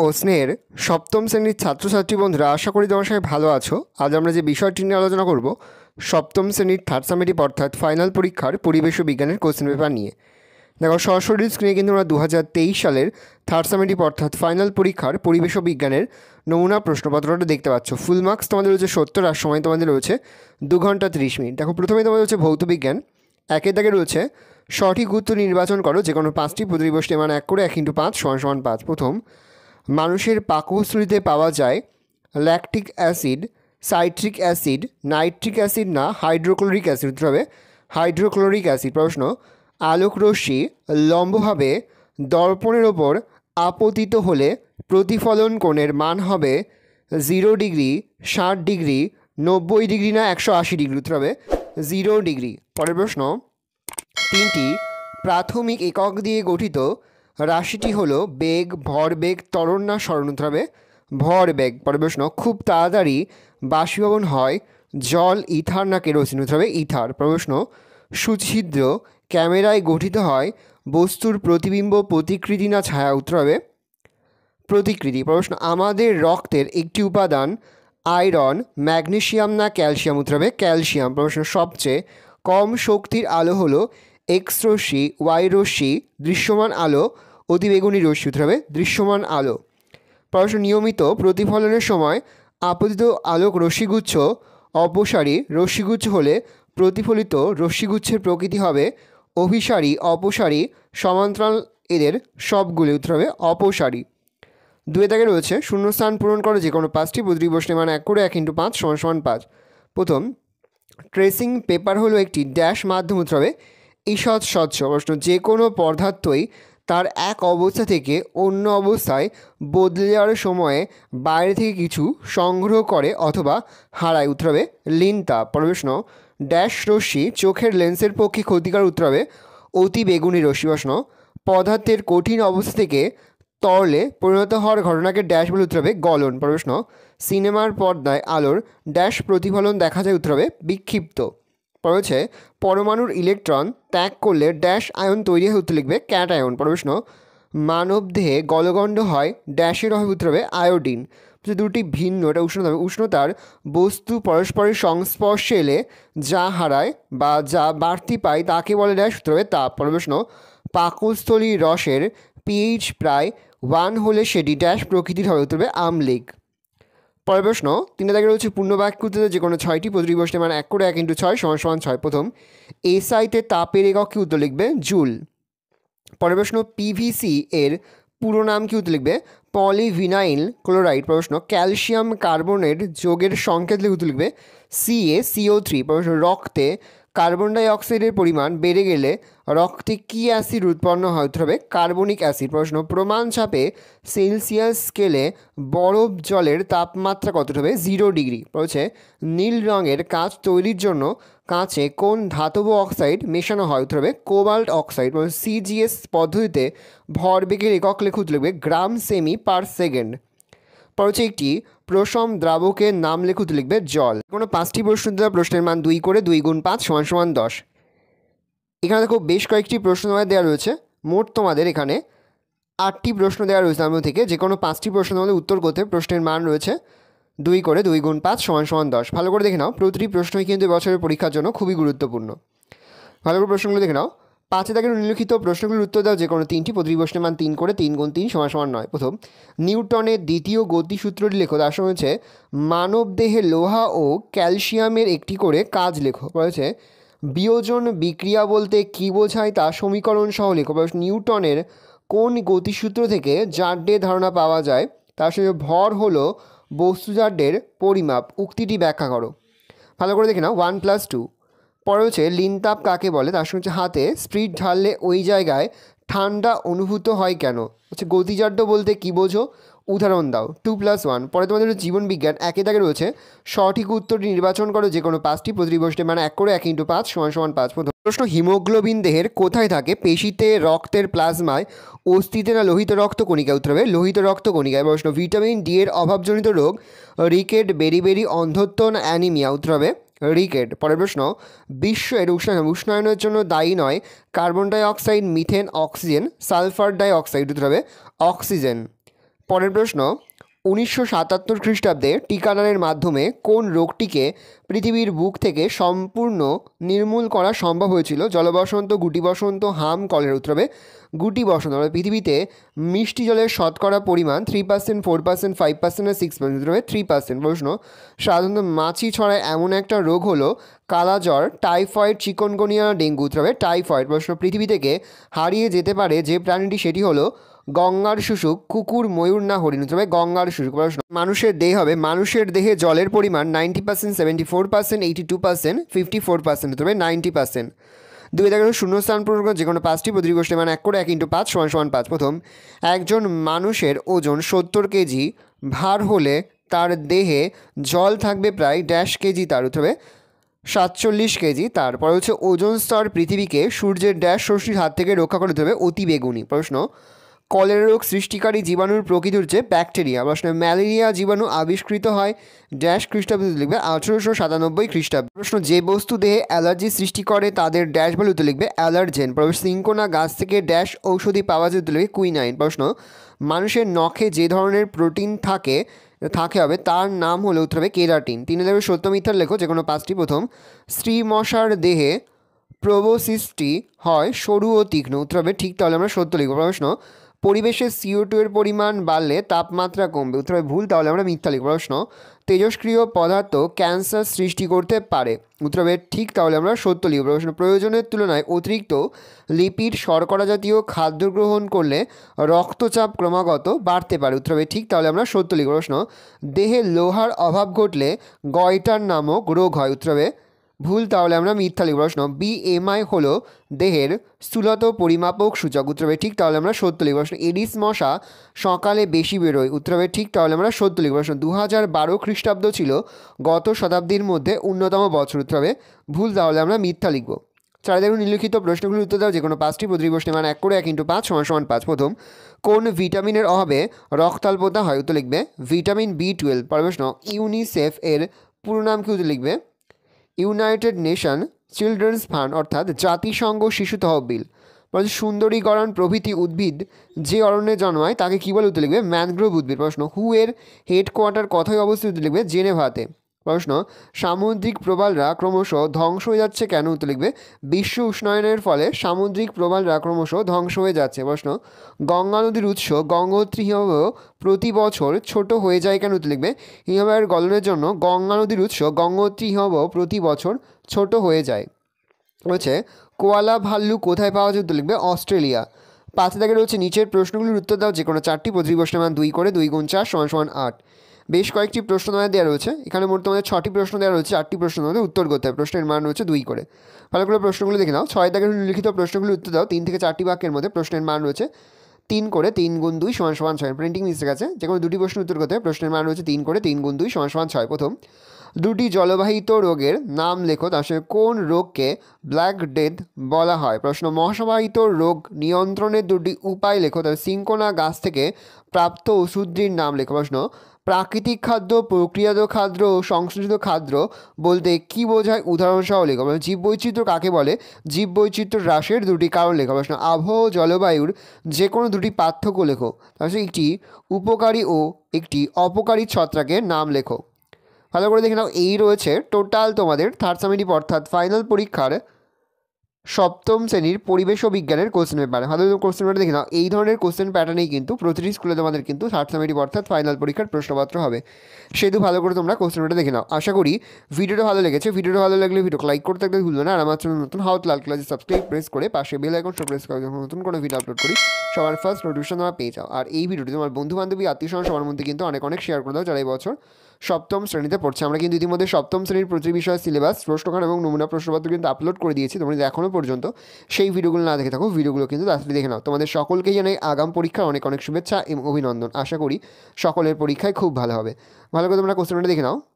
ও স্নেহের সপ্তম শ্রেণীর ছাত্রছাত্রী বন্ধুরা আশা করি তোমার সবাই ভালো আছো আজ আমরা যে বিষয়টি নিয়ে আলোচনা করব সপ্তম শ্রেণীর থার্ড সামেটিপ অর্থাৎ ফাইনাল পরীক্ষার পরিবেশ ও বিজ্ঞানের কোশ্চেন পেপার নিয়ে দেখো সরাসরি স্ক্রিনে কিন্তু আমরা দু সালের থার্ড সামেটিপ অর্থাৎ ফাইনাল পরীক্ষার পরিবেশ ও বিজ্ঞানের নমুনা প্রশ্নপত্রটা দেখতে পাচ্ছ ফুল মার্কস তোমাদের রয়েছে সত্তর আর সময় তোমাদের রয়েছে দু ঘন্টা তিরিশ মিনিট দেখো প্রথমে তোমাদের হচ্ছে ভৌত বিজ্ঞান একের দাগে রয়েছে সঠিক উত্তর নির্বাচন করো যে কোনো পাঁচটি প্রতিটি মানে এক করে এক ইন্টু পাঁচ সমান সমান পাঁচ প্রথম মানুষের পাকস্থলিতে পাওয়া যায় lactic acid citric acid nitric acid না হাইড্রোক্লোরিক অ্যাসিড হতে হবে হাইড্রোক্লোরিক অ্যাসিড প্রশ্ন আলোকরশ্মি লম্বভাবে দর্পণের ওপর আপতিত হলে প্রতিফলন কোণের মান হবে জিরো ডিগ্রি ষাট ডিগ্রি নব্বই ডিগ্রি না একশো আশি ডিগ্রি উত্তর হবে জিরো ডিগ্রি পরের প্রশ্ন তিনটি প্রাথমিক একক দিয়ে গঠিত রাশিটি হলো বেগ ভরবেগ তরণ না স্মরণ হতে হবে ভরবেগ পরে প্রশ্ন খুব তাড়াতাড়ি বাষ্পীভবন হয় জল ইথার না কেরোসিন হতে হবে ইথার প্রশ্ন সুছিদ্র ক্যামেরায় গঠিত হয় বস্তুর প্রতিবিম্ব প্রতিকৃতি না ছায়া উত্তর হবে প্রতিকৃতি প্রশ্ন আমাদের রক্তের একটি উপাদান আয়রন ম্যাগনেশিয়াম না ক্যালসিয়াম উত্তর হবে ক্যালসিয়াম প্রশ্ন সবচেয়ে কম শক্তির আলো হলো এক্স রশ্মি ওয়াই রশ্মি দৃশ্যমান আলো অতিবেগুনি রশ্মি হবে দৃশ্যমান আলো প্রশ্ন নিয়মিত প্রতিফলনের সময় আপতিত আলোক রশ্মিগুচ্ছ অপসারী রশ্মিগুচ্ছ হলে প্রতিফলিত রশ্মিগুচ্ছের প্রকৃতি হবে অভিসারী অপসারী সমান্তরাল এদের সবগুলি উত্তর হবে অপসারী দুয়ে দাগে রয়েছে শূন্যস্থান পূরণ করে যে কোনো পাঁচটি বদ্রী প্রশ্নে মানে এক করে এক ইন্টু পাঁচ সমান সমান পাঁচ প্রথম ট্রেসিং পেপার হলো একটি ড্যাশ মাধ্যম উত্তর হবে ঈষৎ স্বচ্ছ প্রশ্ন যে কোনো পদার্থই তার এক অবস্থা থেকে অন্য অবস্থায় বদলে যাওয়ার সময়ে বাইরে থেকে কিছু সংগ্রহ করে অথবা হারায় উত্তরাবে লিনতা প্রশ্ন ড্যাশ রশ্মি চোখের লেন্সের পক্ষে ক্ষতিকর উত্তরাবে অতি বেগুনি রশ্মি প্রশ্ন পদার্থের কঠিন অবস্থা থেকে তরলে পরিণত হওয়ার ঘটনাকে ড্যাশ বলে উত্তরাবে গলন প্রশ্ন সিনেমার পর্দায় আলোর ড্যাশ প্রতিফলন দেখা যায় উত্তরাবে বিক্ষিপ্ত রয়েছে পরমাণুর ইলেকট্রন ত্যাগ করলে ড্যাশ আয়ন তৈরি হয়ে উত্তর লিখবে ক্যাট আয়ন প্রশ্ন মানবদেহে গলগণ্ড হয় ড্যাশের হবে উত্তর হবে আয়োডিন দুটি ভিন্ন এটা উষ্ণতা উষ্ণতার বস্তু পরস্পরের সংস্পর্শে এলে যা হারায় বা যা বাড়তি পায় তাকে বলে ড্যাশ উত্তর হবে তাপ প্রশ্ন পাকস্থলী রসের পিএইচ প্রায় ওয়ান হলে সেটি ড্যাশ প্রকৃতির হবে উত্তর হবে আমলিক পরের প্রশ্ন তিন দাগে রয়েছে পূর্ণবাক্যতে যে কোনো ছয়টি প্রতিটি প্রশ্নের মানে এক করে এক ইন্টু ছয় সমান সমান ছয় প্রথম এসআইতে তাপের একক কি উত্তর লিখবে জুল পরের প্রশ্ন পিভিসি এর পুরো নাম কি উত্তর লিখবে পলিভিনাইল ক্লোরাইড প্রশ্ন ক্যালসিয়াম কার্বনেট যোগের সংকেত লিখে উত্তর লিখবে সিএ সিও থ্রি প্রশ্ন রক্তে কার্বন ডাই অক্সাইডের পরিমাণ বেড়ে গেলে রক্তে কি অ্যাসিড উৎপন্ন হতে হবে কার্বনিক অ্যাসিড প্রশ্ন প্রমাণ ছাপে সেলসিয়াস স্কেলে বরফ জলের তাপমাত্রা কত হবে জিরো ডিগ্রি বলছে নীল রঙের কাঁচ তৈরির জন্য কাঁচে কোন ধাতব অক্সাইড মেশানো হয় উত্তর হবে কোবাল্ট অক্সাইড সিজিএস পদ্ধতিতে ভরবেগের একক লেখুত লিখবে গ্রাম সেমি পার সেকেন্ড পর হচ্ছে একটি প্রসম দ্রাবকের নাম লেখুত লিখবে জল কোনো পাঁচটি প্রশ্ন দেওয়া প্রশ্নের মান দুই করে দুই গুণ পাঁচ সমান সমান দশ এখানে দেখো বেশ কয়েকটি প্রশ্ন তোমাদের দেওয়া রয়েছে মোট তোমাদের এখানে আটটি প্রশ্ন দেওয়া রয়েছে তার থেকে যে কোনো পাঁচটি প্রশ্ন তোমাদের উত্তর করতে প্রশ্নের মান রয়েছে দুই করে দুই গুণ পাঁচ সমান সমান দশ ভালো করে দেখে নাও প্রতিটি প্রশ্নই কিন্তু বছরের পরীক্ষার জন্য খুবই গুরুত্বপূর্ণ ভালো করে প্রশ্নগুলো দেখে নাও পাঁচে তাকে উল্লিখিত প্রশ্নগুলির উত্তর দাও যে কোনো তিনটি প্রতিটি প্রশ্নের মান তিন করে তিন গুণ তিন সমান সমান নয় প্রথম নিউটনের দ্বিতীয় গতিসূত্রটি লেখো তার সঙ্গে হচ্ছে মানবদেহে লোহা ও ক্যালসিয়ামের একটি করে কাজ লেখো বলেছে বিয়োজন বিক্রিয়া বলতে কী বোঝায় তা সমীকরণ সহ লেখো নিউটনের কোন গতিসূত্র থেকে জাড্ডের ধারণা পাওয়া যায় তার সঙ্গে ভর হলো বস্তু পরিমাপ উক্তিটি ব্যাখ্যা করো ভালো করে দেখে নাও ওয়ান প্লাস টু পরে হচ্ছে লিনতাপ কাকে বলে তার সঙ্গে হচ্ছে হাতে স্প্রিট ঢাললে ওই জায়গায় ঠান্ডা অনুভূত হয় কেন হচ্ছে গতিজাড্য বলতে কী বোঝো উদাহরণ দাও টু প্লাস ওয়ান পরে তোমাদের জীবন বিজ্ঞান একে দাগে রয়েছে সঠিক উত্তরটি নির্বাচন করো যে কোনো পাঁচটি প্রতিটি বসতে মানে এক করে এক ইন্টু পাঁচ সমান সমান পাঁচ প্রশ্ন হিমোগ্লোবিন দেহের কোথায় থাকে পেশিতে রক্তের প্লাজমায় অস্থিতে না লোহিত রক্ত কণিকায় উত্তর হবে লোহিত রক্ত কণিকায় প্রশ্ন ভিটামিন ডি এর অভাবজনিত রোগ রিকেট বেরিবেরি অন্ধত্ব না অ্যানিমিয়া উত্তর হবে রিকেট পরের প্রশ্ন বিশ্বের উষ্ণায়ন উষ্ণায়নের জন্য দায়ী নয় carbon dioxide methane oxygen sulphur dioxide হবে অক্সিজেন পরের প্রশ্ন উনিশশো সাতাত্তর খ্রিস্টাব্দে টিকাদানের মাধ্যমে কোন রোগটিকে পৃথিবীর বুক থেকে সম্পূর্ণ নির্মূল করা সম্ভব হয়েছিল জলবসন্ত গুটি বসন্ত হাম কলের উত্তরবে গুটি বসন্ত মানে পৃথিবীতে মিষ্টি জলের শতকরা পরিমাণ three percent four percent five percent আর সিক্স পার্সেন্ট উত্তরবে থ্রি পার্সেন্ট প্রশ্ন সাধারণত মাছি ছড়ায় এমন একটা রোগ হলো কালাজ্বর টাইফয়েড চিকনগনিয়া ডেঙ্গু উত্তরবে টাইফয়েড প্রশ্ন পৃথিবী থেকে হারিয়ে যেতে পারে যে প্রাণীটি সেটি হলো গঙ্গার শুশুক কুকুর ময়ূর না হরিণ হতে হবে গঙ্গার শুশুক প্রশ্ন মানুষের দেহ হবে মানুষের দেহে জলের পরিমাণ ninety percent seventy four percent eighty two percent fifty four percent হতে হবে নাইনটি পার্সেন্ট দুই দেখা শূন্যস্থান পূরণ করে যে কোনো পাঁচটি প্রতিটি মানে এক করে এক ইন্টু পাঁচ সমান সমান পাঁচ প্রথম একজন মানুষের ওজন সত্তর কেজি ভার হলে তার দেহে জল থাকবে প্রায় ড্যাশ কেজি তার হবে সাতচল্লিশ কেজি তারপর হচ্ছে ওজন স্তর পৃথিবীকে সূর্যের ড্যাশ শস্যির হাত থেকে রক্ষা করে অতি বেগুনি প্রশ্ন কলেরা রোগ সৃষ্টিকারী জীবাণুর প্রকৃতি হচ্ছে ব্যাকটেরিয়া প্রশ্নে ম্যালেরিয়া জীবাণু আবিষ্কৃত হয় ড্যাশ খ্রিস্টাব্দে লিখবে আঠেরোশো সাতানব্বই খ্রিস্টাব্দ প্রশ্ন যে বস্তু দেহে অ্যালার্জি সৃষ্টি করে তাদের ড্যাশ ভ্যালুতে লিখবে অ্যালার্জেন প্রবেশ সিঙ্কোনা গাছ থেকে ড্যাশ ঔষধি পাওয়া যেতে লিখবে কুইনাইন প্রশ্ন মানুষের নখে যে ধরনের প্রোটিন থাকে থাকে হবে তার নাম হলে উত্তর হবে কেরাটিন তিনি দেবে সত্যমিথ্যার লেখো যে কোনো পাঁচটি প্রথম স্ত্রী মশার দেহে প্রবোসিসটি হয় সরু ও তীক্ষ্ণ উত্তর হবে ঠিক তাহলে আমরা সত্য লিখব প্রশ্ন পরিবেশের সিও টু এর পরিমাণ বাড়লে তাপমাত্রা কমবে উত্তর ভুল তাহলে আমরা মিথ্যা লিখব প্রশ্ন তেজস্ক্রিয় পদার্থ ক্যান্সার সৃষ্টি করতে পারে উত্তর ঠিক তাহলে আমরা সত্য লিখব প্রশ্ন প্রয়োজনের তুলনায় অতিরিক্ত লিপিড শর্করা জাতীয় খাদ্য গ্রহণ করলে রক্তচাপ ক্রমাগত বাড়তে পারে উত্তর ঠিক তাহলে আমরা সত্য লিখব প্রশ্ন দেহে লোহার অভাব ঘটলে গয়টার নামক রোগ হয় উত্তর ভুল তাহলে আমরা মিথ্যা লিখব প্রশ্ন বিএমআই হলো দেহের স্থূলত পরিমাপক সূচক উত্তর ঠিক তাহলে আমরা সত্য লিখব প্রশ্ন এডিস মশা সকালে বেশি বেরোয় উত্তর ঠিক তাহলে আমরা সত্য লিখব প্রশ্ন দু হাজার বারো খ্রিস্টাব্দ ছিল গত শতাব্দীর মধ্যে অন্যতম বছর উত্তর হবে ভুল তাহলে আমরা মিথ্যা লিখব চার দেখুন প্রশ্নগুলি প্রশ্নগুলির উত্তর দাও যে কোনো পাঁচটি প্রতিটি প্রশ্নে মানে এক করে এক ইন্টু পাঁচ সমান সমান পাঁচ প্রথম কোন ভিটামিনের অভাবে রক্তাল্পতা হয় উত্তর লিখবে ভিটামিন বি টুয়েলভ পরে প্রশ্ন ইউনিসেফ এর পুরো নাম কি উত্তর লিখবে ইউনাইটেড নেশন চিলড্রেন্স ফান্ড অর্থাৎ জাতিসংঘ শিশু তহবিল সুন্দরীকরণ প্রভৃতি উদ্ভিদ যে অরণ্যে জন্মায় তাকে কী বলে উত্তর লিখবে ম্যানগ্রোভ উদ্ভিদ প্রশ্ন হু এর হেডকোয়ার্টার কথায় অবস্থিত উত্তর লিখবে জেনেভাতে প্রশ্ন সামুদ্রিক প্রবালরা ক্রমশ ধ্বংস হয়ে যাচ্ছে কেন উত্তর লিখবে বিশ্ব উষ্ণায়নের ফলে সামুদ্রিক প্রবালরা ক্রমশ ধ্বংস হয়ে যাচ্ছে প্রশ্ন গঙ্গা নদীর উৎস গঙ্গোত্রী হিমবাহ প্রতি বছর ছোট হয়ে যায় কেন উত্তর লিখবে হিমবাহের গলনের জন্য গঙ্গা নদীর উৎস গঙ্গোত্রী হিমবাহ প্রতি বছর ছোট হয়ে যায় রয়েছে কোয়ালা ভাল্লু কোথায় পাওয়া যায় উত্তর লিখবে অস্ট্রেলিয়া পাঁচে দাগে রয়েছে নিচের প্রশ্নগুলির উত্তর দাও যে কোনো চারটি প্রতিটি প্রশ্নের মান দুই করে দুই গুণ চার সমান সমান আট বেশ কয়েকটি প্রশ্ন তোমাদের দেওয়া রয়েছে এখানে মোট তোমাদের ছটি প্রশ্ন দেওয়া রয়েছে চারটি প্রশ্ন তোমাদের উত্তর করতে হবে প্রশ্নের মান রয়েছে দুই করে ভালো করে প্রশ্নগুলো দেখে নাও ছয় দাগের লিখিত প্রশ্নগুলো উত্তর দাও তিন থেকে চারটি বাক্যের মধ্যে প্রশ্নের মান রয়েছে তিন করে তিন গুণ দুই সমান সমান ছয় প্রিন্টিং মিস্টেক আছে যে কোনো দুটি প্রশ্ন উত্তর করতে হবে প্রশ্নের মান রয়েছে তিন করে তিন গুণ দুই সমান সমান ছয় প্রথম দুটি জলবাহিত রোগের নাম লেখো তার সঙ্গে কোন রোগকে ব্ল্যাক ডেথ বলা হয় প্রশ্ন মহাসবাহিত রোগ নিয়ন্ত্রণের দুটি উপায় লেখো তার সিঙ্কোনা গাছ থেকে প্রাপ্ত ওষুধটির নাম লেখো প্রশ্ন প্রাকৃতিক খাদ্য প্রক্রিয়াত খাদ্য ও সংশ্লেষিত খাদ্য বলতে কি বোঝায় উদাহরণসহ লেখা প্রশ্ন জীববৈচিত্র্য কাকে বলে জীববৈচিত্র্য হ্রাসের দুটি কারণ লেখা প্রশ্ন আবহাওয়া জলবায়ুর যে কোনো দুটি পার্থক্য লেখো তার একটি উপকারী ও একটি অপকারী ছত্রাকের নাম লেখো ভালো করে দেখে নাও এই রয়েছে টোটাল তোমাদের থার্ড সেমিটিভ অর্থাৎ ফাইনাল পরীক্ষার সপ্তম শ্রেণীর পরিবেশ ও বিজ্ঞানের কোশ্চেন পেপার ভালো কোশ্চেন পেপার দেখে নাও এই ধরনের কোশ্চেন প্যাটার্নেই কিন্তু প্রতিটি স্কুলে তোমাদের কিন্তু থার্ড সেমিটিভ অর্থাৎ ফাইনাল পরীক্ষার প্রশ্নপত্র হবে সেহেতু ভালো করে তোমরা কোশ্চেন পেপারটা দেখে নাও আশা করি ভিডিওটা ভালো লেগেছে ভিডিওটা ভালো লাগলে ভিডিও লাইক করতে থাকলে ভুলবে না আর আমার চ্যানেল নতুন হাউত লাল ক্লাসে সাবস্ক্রাইব প্রেস করে পাশে বেল আইকন প্রেস করে যখন নতুন কোনো ভিডিও আপলোড করি সবার ফার্স্ট নোটিফিকেশন তোমরা পেয়ে যাও আর এই ভিডিওটি তোমার বন্ধু বান্ধবী আত্মীয় সবার মধ্যে কিন্তু অনেক অনেক শেয়ার করে দাও যারা এই বছর সপ্তম শ্রেণীতে পড়ছে আমরা কিন্তু ইতিমধ্যে সপ্তম শ্রেণীর প্রতি বিষয় সিলেবাস প্রশ্নখান এবং নমুনা প্রশ্নপত্র কিন্তু আপলোড করে দিয়েছি তোমরা এখনও পর্যন্ত সেই ভিডিওগুলো না দেখে থাকো ভিডিওগুলো কিন্তু তাড়াতাড়ি দেখে নাও তোমাদের সকলকেই জানাই আগাম পরীক্ষার অনেক অনেক শুভেচ্ছা এবং অভিনন্দন আশা করি সকলের পরীক্ষায় খুব ভালো হবে ভালো করে তোমরা কোশ্চেনটা দেখে নাও